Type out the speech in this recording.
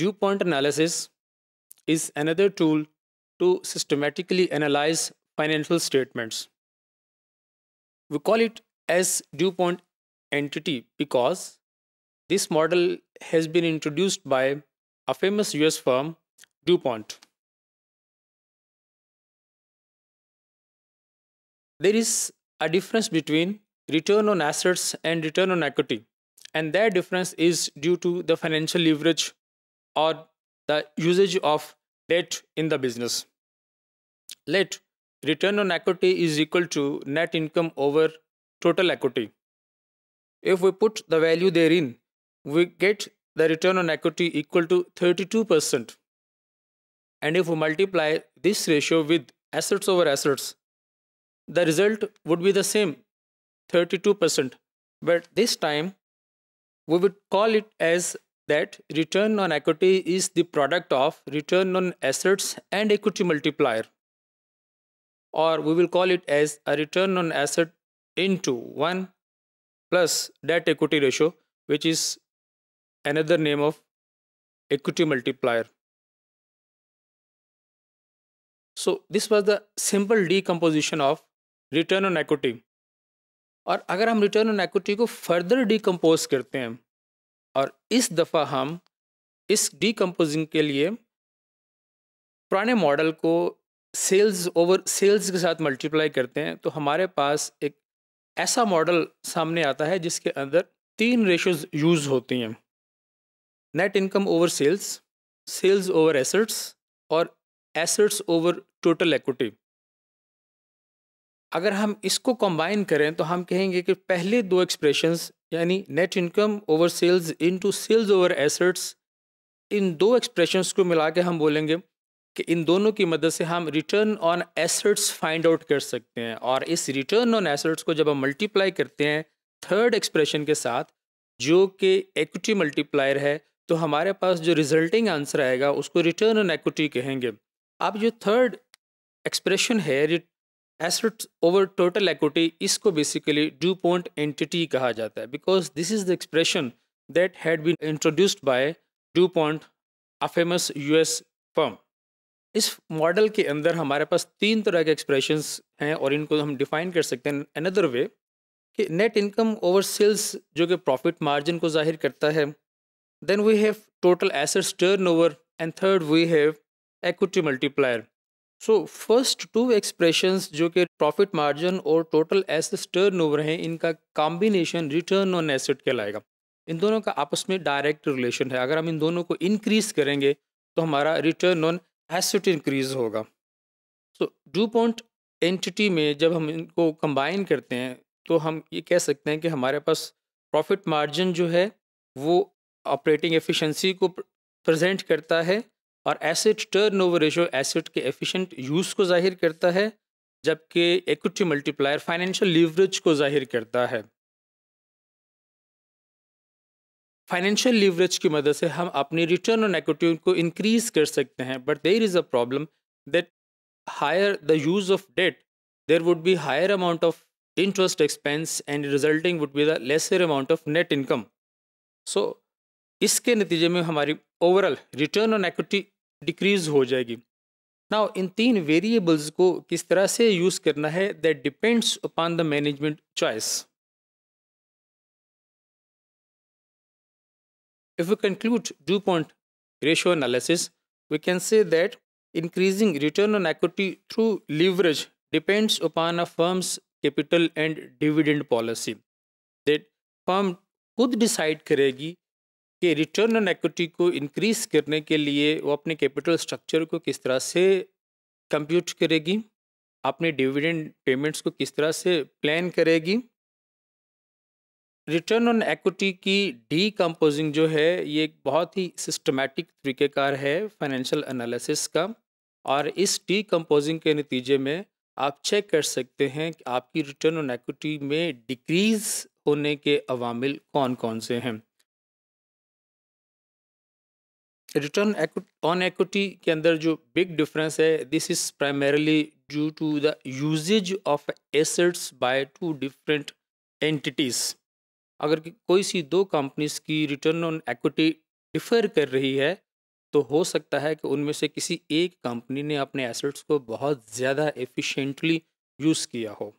Dew point analysis is another tool to systematically analyze financial statements. We call it as dew point entity because this model has been introduced by a famous US firm, DuPont. There is a difference between return on assets and return on equity, and that difference is due to the financial leverage or the usage of debt in the business. Let return on equity is equal to net income over total equity. If we put the value therein, we get the return on equity equal to 32%. And if we multiply this ratio with assets over assets, the result would be the same 32%. But this time, we would call it as that return on equity is the product of return on assets and equity multiplier or we will call it as a return on asset into 1 plus debt equity ratio which is another name of equity multiplier. So this was the simple decomposition of return on equity Or अगर हम return on equity, को further decompose करते हैं और इस दफ़ा हम इस डिकम्पोजिंग के लिए पुराने मॉडल को सेल्स ओवर सेल्स के साथ मल्टीप्लाई करते हैं तो हमारे पास एक ऐसा मॉडल सामने आता है जिसके अंदर तीन रेशोज़ यूज़ होती हैं net income over sales sales over assets और एसेट्स ओवर टोटल एक्विटी अगर हम इसको कंबाइन करें तो हम कहेंगे कि पहले दो एक्सप्रेशंस यानी net income over sales into sales over assets इन दो एक्सप्रेशंस को मिला के हम बोलेंगे कि इन दोनों की मदद से हम return on assets find out कर सकते हैं और इस रिटर्न ऑन एसेट्स को जब हम मल्टीप्लाई करते हैं थर्ड एक्सप्रेशन के साथ जो कि एक्विटी मल्टीप्लायर है तो हमारे पास जो रिजल्टिंग आंसर आएगा उसको रिटर्न ऑन एक्विटी कहेंगे अब जो थर्ड एक्सप्रेशन है एसेट्स ओवर टोटल एक्विटी इसको बेसिकली ड्यू पॉइंट एंटिटी कहा जाता है because this is the expression that had been introduced by DuPont a famous US firm इस मॉडल के अंदर हमारे पास तीन तरह के एक्सप्रेशंस हैं और इनको हम डिफाइन कर सकते हैं अनदर वे कि नेट इनकम ओवर सेल्स जो कि प्रॉफिट मार्जिन को जाहिर करता है then we have total assets turnover and third we have equity multiplier so first two expressions जो कि प्रॉफिट मार्जिन और टोटल टर्न टर्नओवर हैं इनका कॉम्बिनेशन रिटर्न ऑन एसेट कहलाएगा इन दोनों का आपस में डायरेक्ट रिलेशन है अगर हम इन दोनों को इंक्रीज करेंगे तो हमारा रिटर्न ऑन एसेट इंक्रीज होगा सो डू पॉइंट एंटिटी में जब हम इनको कंबाइन करते हैं तो हम ये कह सकते हैं कि हमारे पास प्रॉफिट मार्जिन जो है वो ऑपरेटिंग एफिशिएंसी को प्रेजेंट करता है और asset turnover ratio asset के एफिशिएंट यूज़ को जाहिर करता है जबकि इक्विटी मल्टीप्लायर फाइनेंशियल लीवरेज को जाहिर करता है फाइनेंशियल लीवरेज की मदद से हम अपनी रिटर्न ऑन इक्विटी को इंक्रीज कर सकते हैं but there is a problem that higher the use of debt there would be higher amount of interest expense and resulting would be the lesser amount of net income so इसके नतीजे में हमारी overall return on equity decrease हो जाएगी now in तीन variables को किस तरह से यूज करना है that depends upon the management choice if you conclude DuPont ratio analysis we can say that increasing return on equity through leverage depends upon a firm's capital and dividend policy that firm खुद decide करेगी कि return on equity को increase करने के लिए वो अपने capital structure को किस तरह से कंप्यूट करेगी अपने डिविडेंड पेमेंट्स को किस तरह से प्लान करेगी रिटर्न ऑन एक्विटी की डी जो है ये एक बहुत ही सिस्टमेटिक तरीक़ेकार है फाइनेंशियल एनालिसिस का और इस डी के नतीजे में आप चेक कर सकते हैं कि आपकी रिटर्न ऑन एक्विटी में डिक्रीज़ होने के अवामिल कौन कौन से हैं रिटर्न ऑन एक्विटी के अंदर जो बिग डिफरेंस है this is primarily due to the usages of assets by two different entities अगर कोई सी दो कंपनीज की रिटर्न ऑन एक्विटी डिफर कर रही है तो हो सकता है कि उनमें से किसी एक कंपनी ने अपने एसेट्स को बहुत ज़्यादा एफिशिएंटली यूज़ किया हो